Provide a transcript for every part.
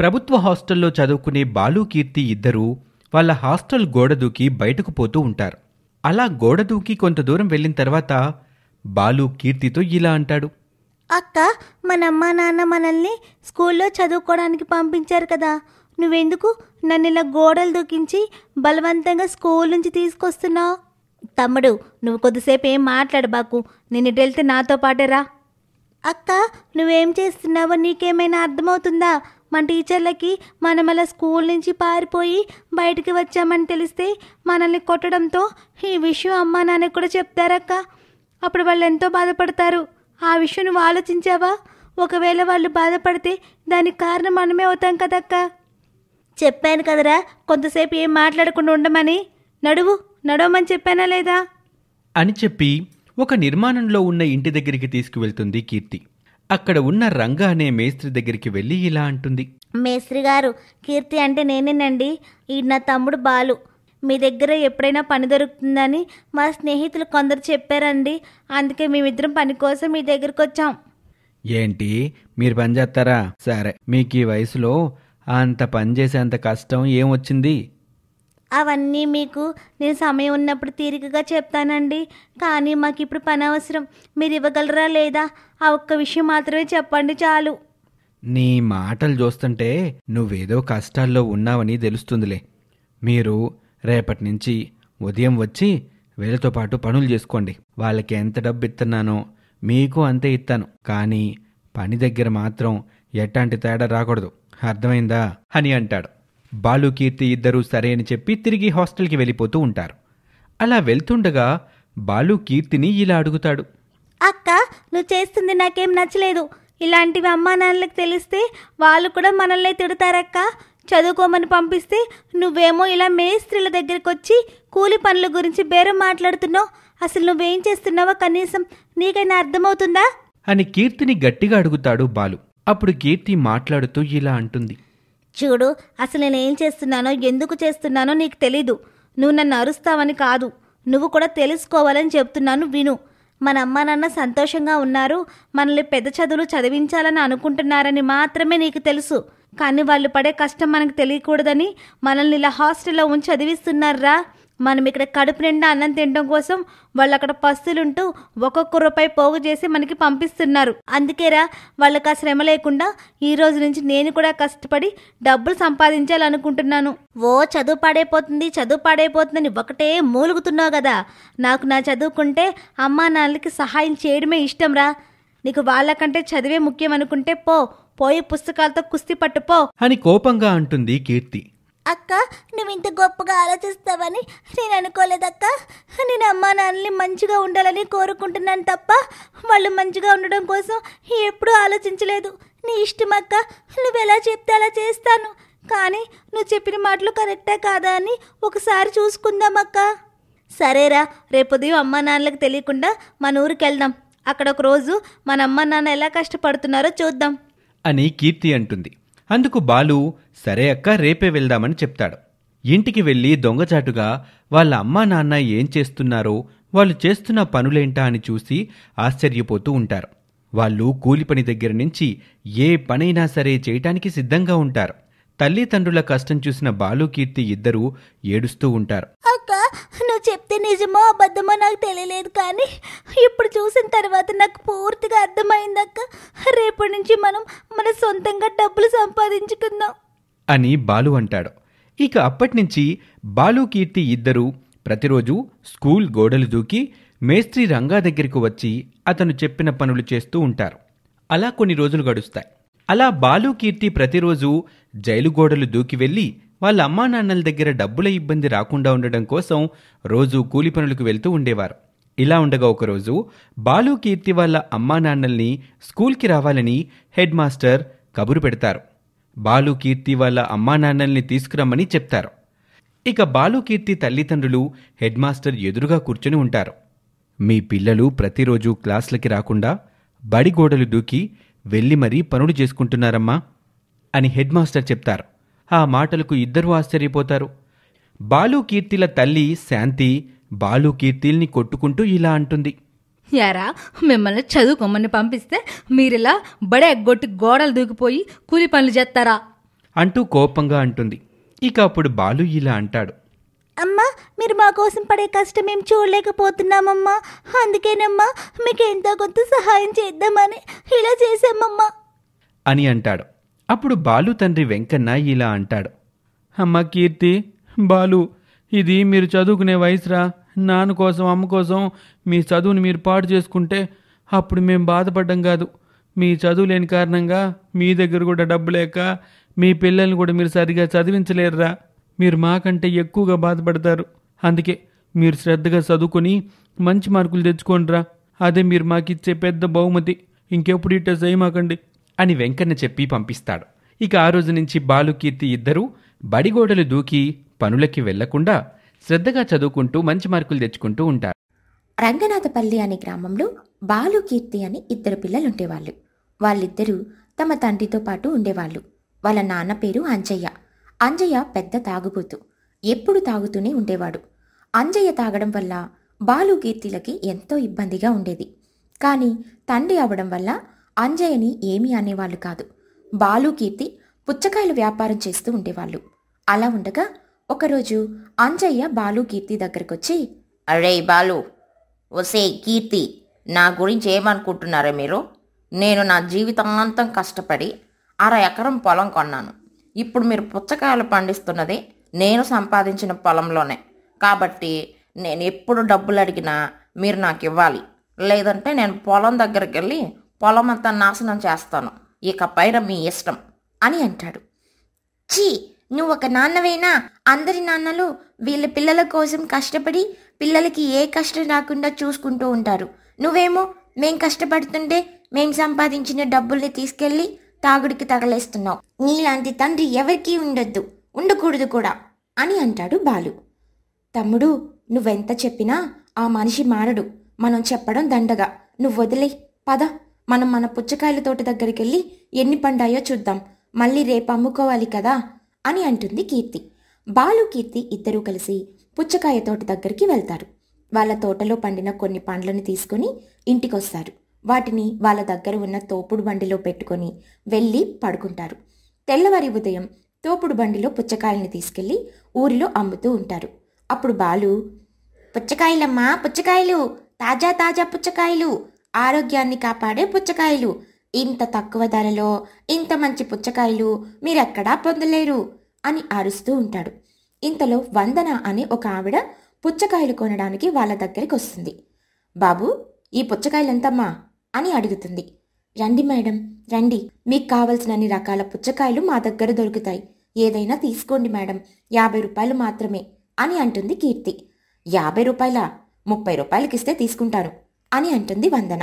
ప్రభుత్వ హాస్టల్లో చదువుకునే బాలు కీర్తి ఇద్దరూ వాళ్ళ హాస్టల్ గోడ దూకి బయటకు పోతూ ఉంటారు అలా గోడ దూకి కొంత దూరం వెళ్ళిన తర్వాత బాలు కీర్తితో ఇలా అంటాడు అక్క మన నాన్న మనల్ని స్కూల్లో చదువుకోవడానికి పంపించారు కదా నువ్వెందుకు నన్ను ఇలా గోడలు దూకించి బలవంతంగా స్కూల్ నుంచి తీసుకొస్తున్నావు తమ్ముడు నువ్వు కొద్దిసేపు ఏం మాట్లాడబాకు నేను ఇటు వెళ్తే నాతో పాటేరా అక్క నువ్వేం చేస్తున్నావో నీకేమైనా అర్థమవుతుందా మన టీచర్లకి మనం అలా స్కూల్ నుంచి పారిపోయి బయటికి వచ్చామని తెలిస్తే మనల్ని కొట్టడంతో ఈ విషయం అమ్మా నాన్నకు కూడా చెప్తారక్క అప్పుడు వాళ్ళు ఎంతో బాధపడతారు ఆ విషయం నువ్వు ఆలోచించావా ఒకవేళ వాళ్ళు బాధపడితే దానికి కారణం మనమే అవుతాం కదక్క చెప్పాను కదరా కొంతసేపు ఏం మాట్లాడకుండా ఉండమని నడువు నడవమని చెప్పానా లేదా అని చెప్పి ఒక నిర్మాణంలో ఉన్న ఇంటి దగ్గరికి తీసుకువెళ్తుంది కీర్తి అక్కడ ఉన్న రంగా అనే మేస్త్రి దగ్గరికి వెళ్ళి ఇలా అంటుంది మేస్త్రి గారు కీర్తి అంటే నేనేనండి ఈ నా తమ్ముడు బాలు మీ దగ్గర ఎప్పుడైనా పని దొరుకుతుందని మా స్నేహితులు కొందరు చెప్పారండి అందుకే మేమిద్దరం పని కోసం మీ దగ్గరకు వచ్చాం ఏంటి మీరు పని చేస్తారా సరే మీకు ఈ వయసులో అంత పని చేసేంత కష్టం ఏమొచ్చింది అవన్నీ మీకు నేను సమయం ఉన్నప్పుడు తీరికగా చెప్తానండి కానీ మాకు ఇప్పుడు పని అవసరం మీరు ఇవ్వగలరా లేదా ఆ ఒక్క విషయం మాత్రమే చెప్పండి చాలు నీ మాటలు చూస్తుంటే నువ్వేదో కష్టాల్లో ఉన్నావని తెలుస్తుందిలే మీరు రేపటి నుంచి ఉదయం వచ్చి వీళ్ళతో పాటు పనులు చేసుకోండి వాళ్ళకి ఎంత డబ్బు ఇస్తున్నానో మీకు అంతే ఇస్తాను కానీ పని దగ్గర మాత్రం ఎట్లాంటి తేడా రాకూడదు అర్థమైందా అని అంటాడు బాలుకీర్తి ఇద్దరూ సరే అని చెప్పి తిరిగి హాస్టల్కి వెళ్ళిపోతూ ఉంటారు అలా వెళ్తుండగా బాలు కీర్తిని ఇలా అడుగుతాడు అక్క నువ్వు చేస్తుంది నాకేం నచ్చలేదు ఇలాంటివి అమ్మా నాన్నలకు తెలిస్తే వాళ్ళు కూడా మనల్ని తిడతారక్క చదువుకోమని పంపిస్తే నువ్వేమో ఇలా మేస్త్రీల దగ్గరికి వచ్చి కూలి పనుల గురించి బేరం మాట్లాడుతున్నావు అసలు నువ్వేం చేస్తున్నావో కనీసం నీకైనా అర్థమవుతుందా అని కీర్తిని గట్టిగా అడుగుతాడు బాలు అప్పుడు కీర్తి మాట్లాడుతూ ఇలా అంటుంది చూడు అసలు నేనేం చేస్తున్నానో ఎందుకు చేస్తున్నానో నీకు తెలీదు నువ్వు నన్ను అరుస్తావని కాదు నువ్వు కూడా తెలుసుకోవాలని చెప్తున్నాను విను మన అమ్మ నాన్న సంతోషంగా ఉన్నారు మనల్ని పెద్ద చదువులు చదివించాలని అనుకుంటున్నారని మాత్రమే నీకు తెలుసు కానీ వాళ్ళు పడే కష్టం మనకు తెలియకూడదని మనల్ని ఇలా హాస్టల్లో ఉంచి చదివిస్తున్నారా మనం ఇక్కడ కడుపు నిండా అన్నం తినడం కోసం వాళ్ళు అక్కడ పస్తులుంటూ ఒక్కొక్క రూపాయి పోగు చేసి మనకి పంపిస్తున్నారు అందుకేరా వాళ్ళకి ఆ శ్రమ లేకుండా ఈ రోజు నుంచి నేను కూడా కష్టపడి డబ్బులు సంపాదించాలనుకుంటున్నాను ఓ చదువు పాడైపోతుంది చదువు పాడైపోతుందని ఒకటే మూలుగుతున్నావు కదా నాకు నా చదువుకుంటే అమ్మా నాన్నలకి సహాయం చేయడమే ఇష్టంరా నీకు వాళ్ళకంటే చదివే ముఖ్యం అనుకుంటే పో పోయి పుస్తకాలతో కుస్తీ పట్టుపో అని కోపంగా అంటుంది కీర్తి అక్క నువ్వు ఇంత గొప్పగా ఆలోచిస్తావని నేను అనుకోలేదక్క నేను అమ్మా నాన్నని మంచిగా ఉండాలని కోరుకుంటున్నాను తప్ప వాళ్ళు మంచిగా ఉండడం కోసం ఎప్పుడూ ఆలోచించలేదు నీ ఇష్టం అక్క నువ్వు ఎలా చెప్తే అలా చేస్తాను కానీ నువ్వు చెప్పిన మాటలు కరెక్టా కాదా అని ఒకసారి చూసుకుందాం అక్క సరేరా రేపు ఉదయం అమ్మా నాన్నలకు తెలియకుండా మన ఊరికి వెళ్దాం అక్కడ ఒక రోజు మన అమ్మ నాన్న ఎలా కష్టపడుతున్నారో చూద్దాం అని కీర్తి అంటుంది అందుకు బాలు సరే అక్క రేపే వెళ్దామని చెప్తాడు ఇంటికి వెళ్ళి దొంగచాటుగా వాళ్ళ అమ్మా నాన్న ఏం చేస్తున్నారో వాళ్ళు చేస్తున్న పనులేంటా అని చూసి ఆశ్చర్యపోతూ ఉంటారు వాళ్ళు కూలి పని దగ్గర నుంచి ఏ పనైనా సరే చేయటానికి సిద్ధంగా ఉంటారు తల్లిదండ్రుల కష్టం చూసిన బాలు కీర్తి ఇద్దరూ ఏడుస్తూ ఉంటారు ఎవరో చెప్తే నిజమో అబద్ధమో నాకు తెలియలేదు కానీ ఇప్పుడు చూసిన తర్వాత నాకు పూర్తిగా అక్క రేపటి నుంచి మనం మన సొంతంగా డబ్బులు సంపాదించుకుందాం అని బాలు అంటాడు ఇక అప్పటినుంచి బాలు కీర్తి ఇద్దరూ ప్రతిరోజు స్కూల్ గోడలు దూకి మేస్త్రి రంగా దగ్గరకు వచ్చి అతను చెప్పిన పనులు చేస్తూ ఉంటారు అలా కొన్ని రోజులు గడుస్తాయి అలా బాలు కీర్తి ప్రతిరోజు జైలు గోడలు దూకి వెళ్ళి వాళ్ళ అమ్మా నాన్నల దగ్గర డబ్బుల ఇబ్బంది రాకుండా ఉండడం కోసం రోజు కూలి పనులకు వెళ్తూ ఉండేవారు ఇలా ఉండగా ఒకరోజు బాలు కీర్తి వాళ్ళ అమ్మా నాన్నల్ని స్కూల్కి రావాలని హెడ్ మాస్టర్ కబురు పెడతారు బాలు కీర్తి వాళ్ళ అమ్మా నాన్నల్ని తీసుకురమ్మని చెప్తారు ఇక బాలు కీర్తి తల్లిదండ్రులు హెడ్ మాస్టర్ ఎదురుగా కూర్చొని ఉంటారు మీ పిల్లలు ప్రతిరోజు క్లాసులకి రాకుండా బడిగోడలు దూకి వెళ్ళి మరీ పనులు చేసుకుంటున్నారమ్మా అని హెడ్ మాస్టర్ చెప్తారు ఆ మాటలకు ఇద్దరూ ఆశ్చర్యపోతారు బాలుకీర్తిల తల్లి శాంతి బాలుకీర్తిల్ని కొట్టుకుంటూ ఇలా అంటుంది యారా మిమ్మల్ని చదువుకోమని పంపిస్తే మీరిలా బడే ఎగ్గొట్టి గోడలు దూకిపోయి కూలి పనులు చేస్తారా అంటూ కోపంగా అంటుంది ఇక అప్పుడు బాలు ఇలా అంటాడు అమ్మా మీరు మా కోసం పడే కష్టం మేము చూడలేకపోతున్నామమ్మా అందుకేనమ్మా మీకు ఎంతో కొంత సహాయం చేద్దామని ఇలా చేశామమ్మా అని అంటాడు అప్పుడు బాలు తండ్రి వెంకన్న ఇలా అంటాడు అమ్మ కీర్తి బాలు ఇది మీరు చదువుకునే వయసురా నాన్న కోసం అమ్మ కోసం మీ చదువుని మీరు పాడు చేసుకుంటే అప్పుడు మేము బాధపడ్డం కాదు మీ చదువు లేని కారణంగా మీ దగ్గర కూడా డబ్బు లేక మీ పిల్లల్ని కూడా మీరు సరిగా చదివించలేరురా మీరు మాకంటే ఎక్కువగా బాధపడతారు అందుకే మీరు శ్రద్ధగా చదువుకొని మంచి మార్కులు తెచ్చుకోండిరా అదే మీరు మాకిచ్చే పెద్ద బహుమతి ఇంకెప్పుడు ఇట్ట చేయమాకండి అని వెంకన్న చెప్పి పంపిస్తాడు ఇక ఆ రోజు నుంచి బాలుకీర్తి ఇద్దరూ బడిగోడలు దూకి పనులకి వెళ్లకుండా శ్రద్ధగా చదువుకుంటూ మంచి మార్కులు తెచ్చుకుంటూ ఉంటారు రంగనాథపల్లి అనే గ్రామంలో బాలుకీర్తి అని ఇద్దరు పిల్లలుండేవాళ్ళు వాళ్ళిద్దరూ తమ తండ్రితో పాటు ఉండేవాళ్ళు వాళ్ళ నాన్న పేరు అంజయ్య అంజయ్య పెద్ద తాగుబోతు ఎప్పుడు తాగుతూనే ఉండేవాడు అంజయ్య తాగడం వల్ల బాలుకీర్తిలకి ఎంతో ఇబ్బందిగా ఉండేది కానీ తండ్రి అవడం వల్ల అంజయ్యని ఏమీ అనేవాళ్ళు కాదు బాలు కీర్తి పుచ్చకాయలు వ్యాపారం చేస్తూ ఉండేవాళ్ళు అలా ఉండగా ఒకరోజు అంజయ్య బాలు కీర్తి దగ్గరకొచ్చి అరే బాలు ఒసే కీర్తి నా గురించి ఏమనుకుంటున్నారా మీరు నేను నా జీవితాంతం కష్టపడి అర ఎకరం పొలం కొన్నాను ఇప్పుడు మీరు పుచ్చకాయలు పండిస్తున్నది నేను సంపాదించిన పొలంలోనే కాబట్టి నేను ఎప్పుడు డబ్బులు అడిగినా మీరు నాకు ఇవ్వాలి లేదంటే నేను పొలం దగ్గరికి వెళ్ళి పొలం నాశనం చేస్తాను ఇక పైన మీ ఇష్టం అని అంటాడు చీ నువ్వు ఒక నాన్నవేనా అందరి నాన్నలు వీళ్ళ పిల్లల కోసం కష్టపడి పిల్లలకి ఏ కష్టం రాకుండా చూసుకుంటూ ఉంటారు నువ్వేమో మేం కష్టపడుతుంటే మేం సంపాదించిన డబ్బుల్ని తీసుకెళ్ళి తాగుడికి తగలేస్తున్నావు నీలాంటి తండ్రి ఎవరికీ ఉండొద్దు ఉండకూడదు కూడా అని అంటాడు బాలు తమ్ముడు నువ్వెంత చెప్పినా ఆ మనిషి మారడు మనం చెప్పడం దండగా నువ్వు వదిలే పద మనం మన పుచ్చకాయల తోట దగ్గరికి వెళ్ళి ఎన్ని పండాయో చూద్దాం మళ్ళీ రేపు అమ్ముకోవాలి కదా అని అంటుంది కీర్తి బాలు కీర్తి ఇద్దరూ కలిసి పుచ్చకాయ తోట దగ్గరికి వెళ్తారు వాళ్ళ తోటలో పండిన కొన్ని పండ్లను తీసుకుని ఇంటికొస్తారు వాటిని వాళ్ళ దగ్గర ఉన్న తోపుడు బండిలో పెట్టుకొని వెళ్ళి పడుకుంటారు తెల్లవారి ఉదయం తోపుడు బండిలో పుచ్చకాయల్ని తీసుకెళ్ళి ఊరిలో అమ్ముతూ ఉంటారు అప్పుడు బాలు పుచ్చకాయలమ్మా పుచ్చకాయలు తాజా తాజా పుచ్చకాయలు ఆరోగ్యాన్ని కాపాడే పుచ్చకాయలు ఇంత తక్కువ ధరలో ఇంత మంచి పుచ్చకాయలు మీరెక్కడా పొందలేరు అని అరుస్తూ ఉంటాడు ఇంతలో వందన అనే ఒక ఆవిడ పుచ్చకాయలు కొనడానికి వాళ్ళ దగ్గరికి వస్తుంది బాబు ఈ పుచ్చకాయలు ఎంతమ్మా అని అడుగుతుంది రండి మేడం రండి మీకు కావలసినన్ని రకాల పుచ్చకాయలు మా దగ్గర దొరుకుతాయి ఏదైనా తీసుకోండి మేడం యాభై రూపాయలు మాత్రమే అని అంటుంది కీర్తి యాభై రూపాయల ముప్పై రూపాయలకిస్తే తీసుకుంటాను అని అంటుంది వందన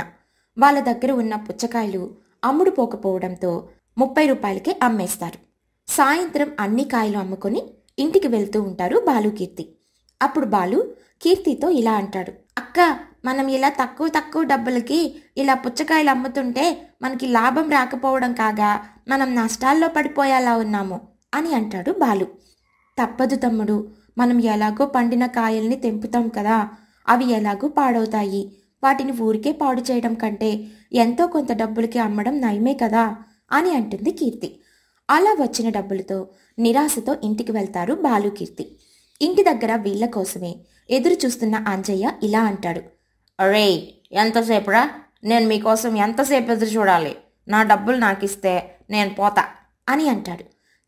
వాళ్ళ దగ్గర ఉన్న పుచ్చకాయలు అమ్ముడు పోకపోవడంతో ముప్పై రూపాయలకే అమ్మేస్తారు సాయంత్రం అన్ని కాయలు అమ్ముకొని ఇంటికి వెళ్తూ ఉంటారు బాలు కీర్తి అప్పుడు బాలు కీర్తితో ఇలా అంటాడు అక్క మనం ఇలా తక్కువ తక్కువ డబ్బులకి ఇలా పుచ్చకాయలు అమ్ముతుంటే మనకి లాభం రాకపోవడం కాగా మనం నష్టాల్లో పడిపోయేలా ఉన్నాము అని అంటాడు బాలు తప్పదు తమ్ముడు మనం ఎలాగో పండిన కాయల్ని తెంపుతాం కదా అవి ఎలాగో పాడవుతాయి వాటిని ఊరికే పాడు చేయడం కంటే ఎంతో కొంత డబ్బులకి అమ్మడం నయమే కదా అని అంటుంది కీర్తి అలా వచ్చిన డబ్బులతో నిరాశతో ఇంటికి వెళ్తారు బాలు కీర్తి ఇంటి దగ్గర వీళ్ళ కోసమే ఎదురు చూస్తున్న అంజయ్య ఇలా అంటాడు అరే ఎంతసేపురా నేను మీకోసం ఎంతసేపు ఎదురు చూడాలి నా డబ్బులు నాకిస్తే నేను పోతా అని అంటాడు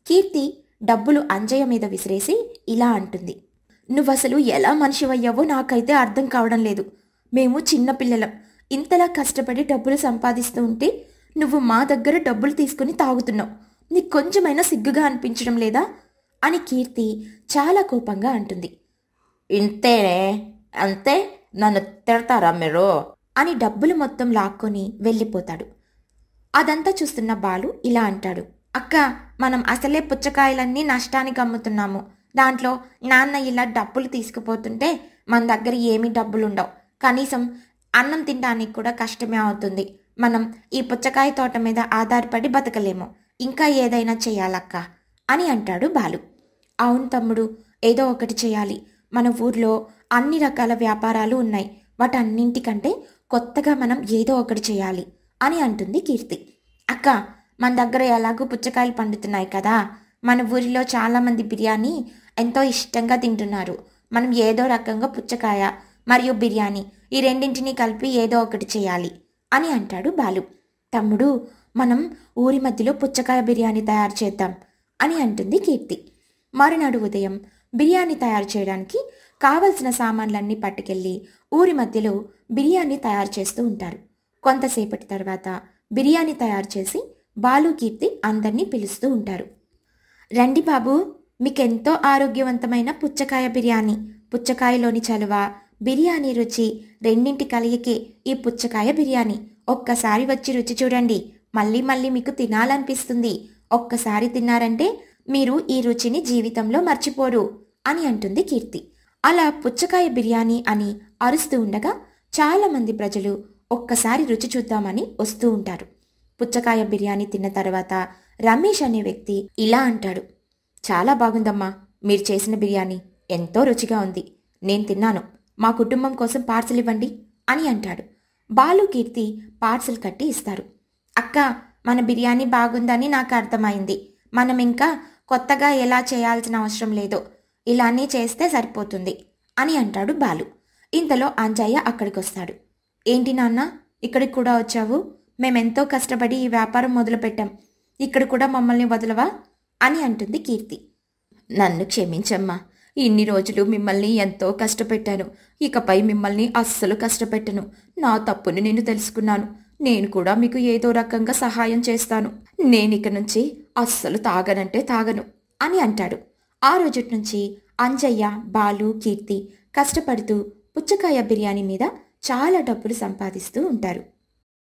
కీర్తి డబ్బులు అంజయ్య మీద విసిరేసి ఇలా అంటుంది నువ్వసలు ఎలా మనిషివయ్యావో నాకైతే అర్థం కావడం లేదు మేము చిన్నపిల్లలం ఇంతలా కష్టపడి డబ్బులు సంపాదిస్తూ ఉంటే నువ్వు మా దగ్గర డబ్బులు తీసుకుని తాగుతున్నావు నీకు కొంచెమైనా సిగ్గుగా అనిపించడం లేదా అని కీర్తి చాలా కోపంగా అంటుంది ఇంతేనే అంతే నన్ను తిడతారా మీరు అని డబ్బులు మొత్తం లాక్కొని వెళ్ళిపోతాడు అదంతా చూస్తున్న బాలు ఇలా అంటాడు అక్క మనం అసలే పుచ్చకాయలన్నీ నష్టానికి అమ్ముతున్నాము దాంట్లో నాన్న ఇలా డబ్బులు తీసుకుపోతుంటే మన దగ్గర ఏమీ డబ్బులుండవు కనీసం అన్నం తినడానికి కూడా కష్టమే అవుతుంది మనం ఈ పుచ్చకాయ తోట మీద ఆధారపడి బతకలేము ఇంకా ఏదైనా చేయాలక్క అని అంటాడు బాలు అవును తమ్ముడు ఏదో ఒకటి చేయాలి మన ఊర్లో అన్ని రకాల వ్యాపారాలు ఉన్నాయి వాటన్నింటికంటే కొత్తగా మనం ఏదో ఒకటి చేయాలి అని అంటుంది కీర్తి అక్క మన దగ్గర ఎలాగూ పుచ్చకాయలు పండుతున్నాయి కదా మన ఊరిలో చాలామంది బిర్యానీ ఎంతో ఇష్టంగా తింటున్నారు మనం ఏదో రకంగా పుచ్చకాయ మరియు బిర్యానీ ఈ రెండింటినీ కలిపి ఏదో ఒకటి చేయాలి అని అంటాడు బాలు తమ్ముడు మనం ఊరి మధ్యలో పుచ్చకాయ బిర్యానీ తయారు చేద్దాం అని అంటుంది కీర్తి మరునాడు ఉదయం బిర్యానీ తయారు చేయడానికి కావలసిన సామాన్లన్నీ పట్టుకెళ్ళి ఊరి మధ్యలో బిర్యానీ తయారు చేస్తూ ఉంటారు కొంతసేపటి తర్వాత బిర్యానీ తయారు చేసి బాలు కీర్తి అందరినీ పిలుస్తూ ఉంటారు రండి బాబు మీకెంతో ఆరోగ్యవంతమైన పుచ్చకాయ బిర్యానీ పుచ్చకాయలోని చలువ బిర్యానీ రుచి రెండింటి కలయికే ఈ పుచ్చకాయ బిర్యానీ ఒక్కసారి వచ్చి రుచి చూడండి మళ్ళీ మళ్ళీ మీకు తినాలనిపిస్తుంది ఒక్కసారి తిన్నారంటే మీరు ఈ రుచిని జీవితంలో మర్చిపోరు అని అంటుంది కీర్తి అలా పుచ్చకాయ బిర్యానీ అని అరుస్తూ ఉండగా చాలామంది ప్రజలు ఒక్కసారి రుచి చూద్దామని వస్తూ ఉంటారు పుచ్చకాయ బిర్యానీ తిన్న తర్వాత రమేష్ అనే వ్యక్తి ఇలా అంటాడు చాలా బాగుందమ్మా మీరు చేసిన బిర్యానీ ఎంతో రుచిగా ఉంది నేను తిన్నాను మా కుటుంబం కోసం పార్సల్ ఇవ్వండి అని అంటాడు బాలు కీర్తి పార్సల్ కట్టి ఇస్తారు అక్క మన బిర్యానీ బాగుందని నాకు అర్థమైంది మనం ఇంకా కొత్తగా ఎలా చేయాల్సిన అవసరం లేదో ఇలానే చేస్తే సరిపోతుంది అని అంటాడు బాలు ఇంతలో అంజయ్య అక్కడికి వస్తాడు ఏంటి నాన్న ఇక్కడికి కూడా వచ్చావు మేమెంతో కష్టపడి ఈ వ్యాపారం మొదలుపెట్టాం ఇక్కడ కూడా మమ్మల్ని వదలవా అని అంటుంది కీర్తి నన్ను క్షమించమ్మా ఇన్ని రోజులు మిమ్మల్ని ఎంతో కష్టపెట్టాను ఇకపై మిమ్మల్ని అస్సలు కష్టపెట్టను నా తప్పుని నేను తెలుసుకున్నాను నేను కూడా మీకు ఏదో రకంగా సహాయం చేస్తాను నేనిక నుంచి అస్సలు తాగనంటే తాగను అని అంటాడు ఆ రోజటి నుంచి అంజయ్య బాలు కీర్తి కష్టపడుతూ పుచ్చకాయ బిర్యానీ మీద చాలా డబ్బులు సంపాదిస్తూ ఉంటారు